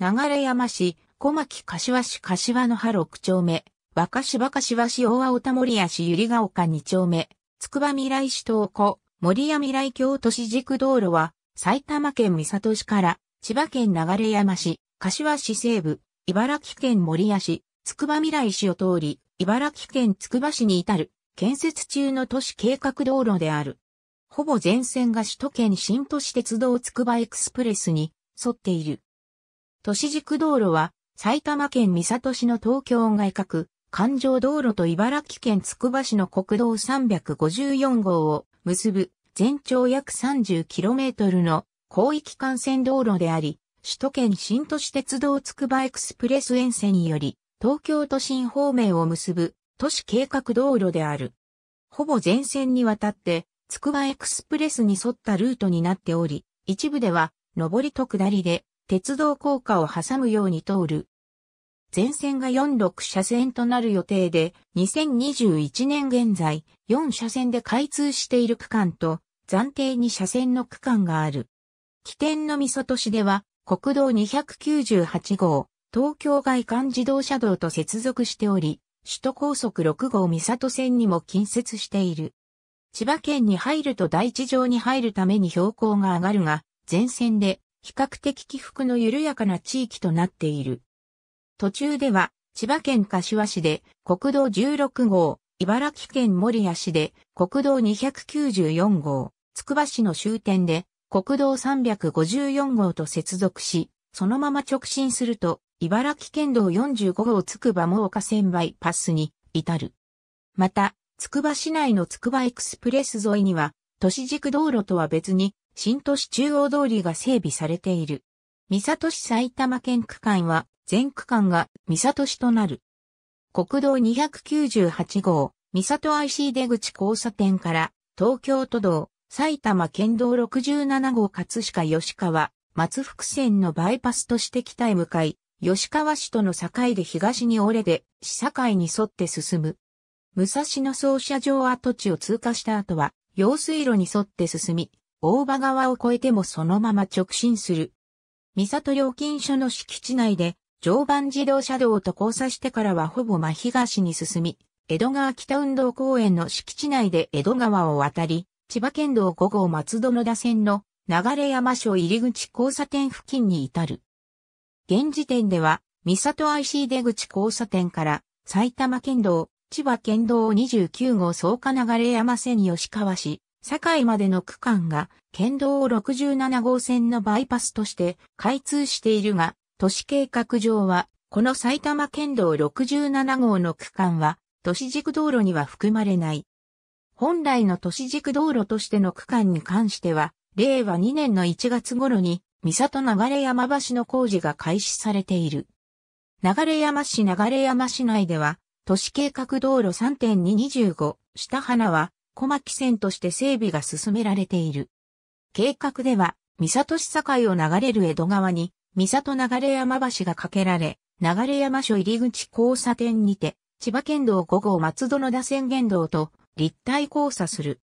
流山市、小牧柏市柏の葉六丁目、若芝柏市大青田森谷市百合ヶ丘二丁目、つくば未来市東湖、森谷未来京都市軸道路は、埼玉県三郷市から、千葉県流山市、柏市西部、茨城県森谷市、つくば未来市を通り、茨城県つくば市に至る、建設中の都市計画道路である。ほぼ全線が首都圏新都市鉄道つくばエクスプレスに沿っている。都市軸道路は、埼玉県三郷市の東京外郭、環状道路と茨城県つくば市の国道354号を結ぶ全長約 30km の広域幹線道路であり、首都圏新都市鉄道つくばエクスプレス沿線により、東京都心方面を結ぶ都市計画道路である。ほぼ全線にわたって、つくばエクスプレスに沿ったルートになっており、一部では、上りと下りで、鉄道高架を挟むように通る。全線が46車線となる予定で、2021年現在、4車線で開通している区間と、暫定に車線の区間がある。起点の三郷市では、国道298号、東京外環自動車道と接続しており、首都高速6号三郷線にも近接している。千葉県に入ると大地上に入るために標高が上がるが、全線で比較的起伏の緩やかな地域となっている。途中では、千葉県柏市で国道16号、茨城県守谷市で国道294号、つくば市の終点で国道354号と接続し、そのまま直進すると、茨城県道45号つくば真岡千倍パスに至る。また、つくば市内のつくばエクスプレス沿いには、都市軸道路とは別に、新都市中央通りが整備されている。三里市埼玉県区間は、全区間が三里市となる。国道298号、三里 IC 出口交差点から、東京都道、埼玉県道67号葛飾吉川、松福線のバイパスとして北へ向かい、吉川市との境で東に折れで、市境に沿って進む。武蔵野総社場跡地を通過した後は、用水路に沿って進み、大場川を越えてもそのまま直進する。三里料金所の敷地内で、常磐自動車道と交差してからはほぼ真東に進み、江戸川北運動公園の敷地内で江戸川を渡り、千葉県道5号松戸野田線の流山署入口交差点付近に至る。現時点では、三里 IC 出口交差点から埼玉県道千葉県道29号草加流山線吉川市、堺までの区間が県道67号線のバイパスとして開通しているが、都市計画上は、この埼玉県道67号の区間は、都市軸道路には含まれない。本来の都市軸道路としての区間に関しては、令和2年の1月頃に、三里流山橋の工事が開始されている。流山市流山市内では、都市計画道路3.225、下花は、小牧線として整備が進められている。計画では、三里市境を流れる江戸川に、三里流山橋が架けられ、流山署入口交差点にて、千葉県道5号松戸の打線原道と立体交差する。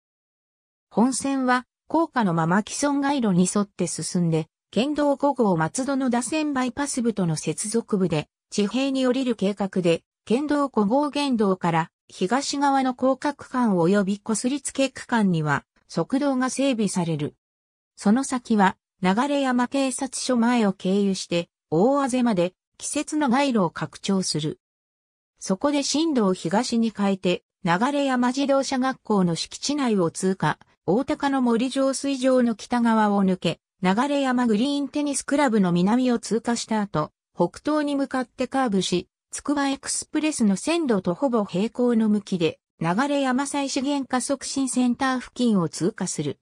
本線は、高架のまま既存街路に沿って進んで、県道5号松戸の打線バイパス部との接続部で、地平に降りる計画で、県道5号原道から東側の広角区間及びこすりつけ区間には速道が整備される。その先は流山警察署前を経由して大あぜまで季節の街路を拡張する。そこで進路を東に変えて流山自動車学校の敷地内を通過、大高の森上水場の北側を抜け、流山グリーンテニスクラブの南を通過した後、北東に向かってカーブし、つくばエクスプレスの線路とほぼ平行の向きで、流山西資源化促進センター付近を通過する。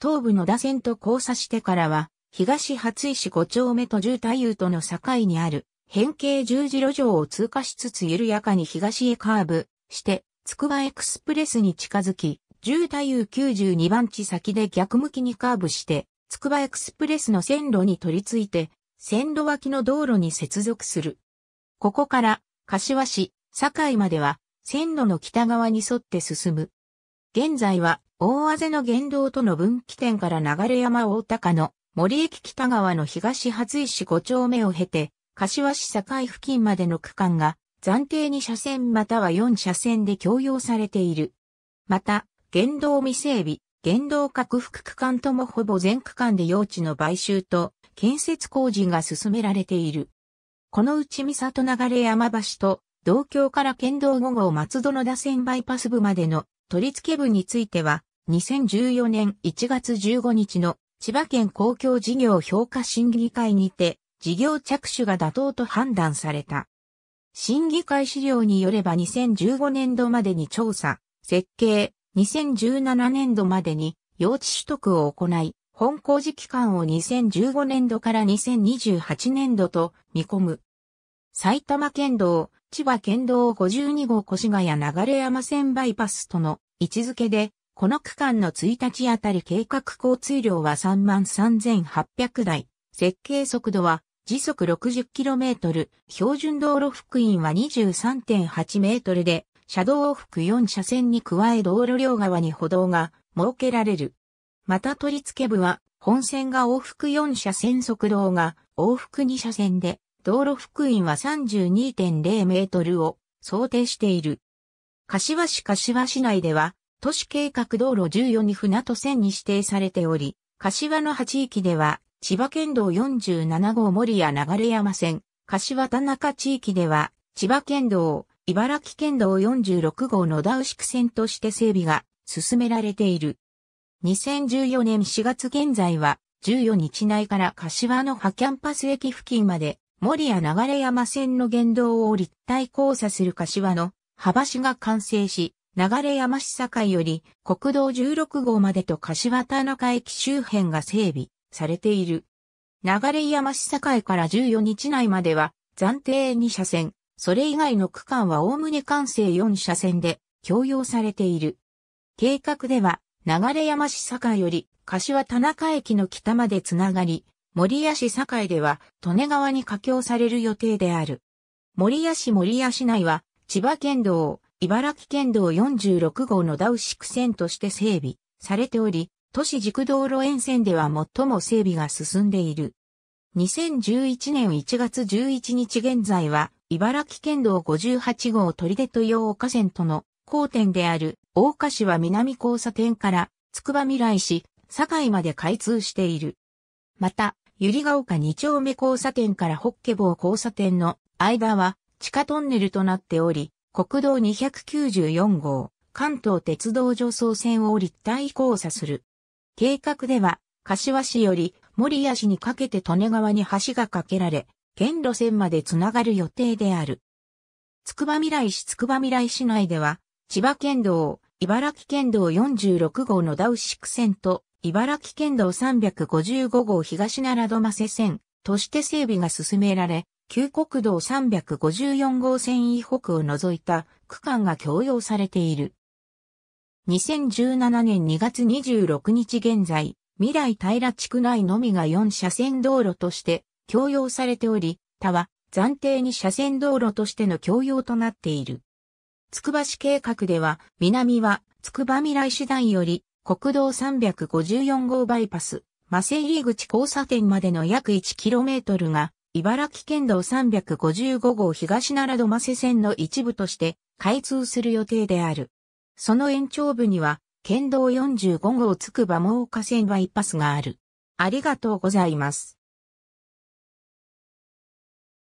東部野田線と交差してからは、東初石5丁目と重太夫との境にある、変形十字路上を通過しつつ緩やかに東へカーブして、つくばエクスプレスに近づき、重太夫92番地先で逆向きにカーブして、つくばエクスプレスの線路に取り付いて、線路脇の道路に接続する。ここから、柏市、堺までは、線路の北側に沿って進む。現在は、大あぜの原道との分岐点から流山大高の森駅北側の東初石5丁目を経て、柏市堺付近までの区間が、暫定に車線または4車線で共用されている。また、原道未整備、原道拡幅区間ともほぼ全区間で用地の買収と建設工事が進められている。このうち三里流山橋と、同郷から県道5号松戸の打線バイパス部までの取り付け部については、2014年1月15日の千葉県公共事業評価審議会にて、事業着手が妥当と判断された。審議会資料によれば2015年度までに調査、設計、2017年度までに用地取得を行い、本工事期間を2015年度から2028年度と見込む。埼玉県道、千葉県道52号越谷流山線バイパスとの位置づけで、この区間の1日あたり計画交通量は33,800台、設計速度は時速 60km、標準道路幅員は23.8メートルで、車道往復4車線に加え道路両側に歩道が設けられる。また取り付け部は、本線が往復4車線速道が往復2車線で、道路福音は32.0メートルを想定している。柏市柏市内では、都市計画道路14に船戸線に指定されており、柏の8域では、千葉県道47号森谷流山線、柏田中地域では、千葉県道、茨城県道46号野田牛区線として整備が進められている。2014年4月現在は、14日内から柏の葉キャンパス駅付近まで、森や流山線の原道を立体交差する柏の幅橋が完成し、流山市境より国道16号までと柏田中駅周辺が整備されている。流山市境から14日内までは暫定2車線、それ以外の区間は概ね完成4車線で共用されている。計画では流山市境より柏田中駅の北までつながり、森谷市境では利根川に架橋される予定である。森谷市森谷市内は千葉県道、茨城県道46号のダウシク線として整備されており、都市軸道路沿線では最も整備が進んでいる。2011年1月11日現在は、茨城県道58号取手用岡線との交点である大岡市は南交差点からつくば未来市、境まで開通している。また、百りヶ丘2丁目交差点からホッケ坊交差点の間は地下トンネルとなっており、国道294号、関東鉄道上層線を立体交差する。計画では、柏市より森谷市にかけて利根川に橋が架けられ、県路線までつながる予定である。つくば未来市つくば未来市内では、千葉県道、茨城県道46号のダウシク線と、茨城県道355号東奈良戸間瀬線として整備が進められ、旧国道354号線以北を除いた区間が供用されている。2017年2月26日現在、未来平地区内のみが4車線道路として供用されており、他は暫定に車線道路としての供用となっている。つくば市計画では、南は、つくば未来市団より、国道354号バイパス、マセ入口交差点までの約 1km が、茨城県道355号東奈良戸マセ線の一部として開通する予定である。その延長部には、県道45号つくば真岡線バイパスがある。ありがとうございます。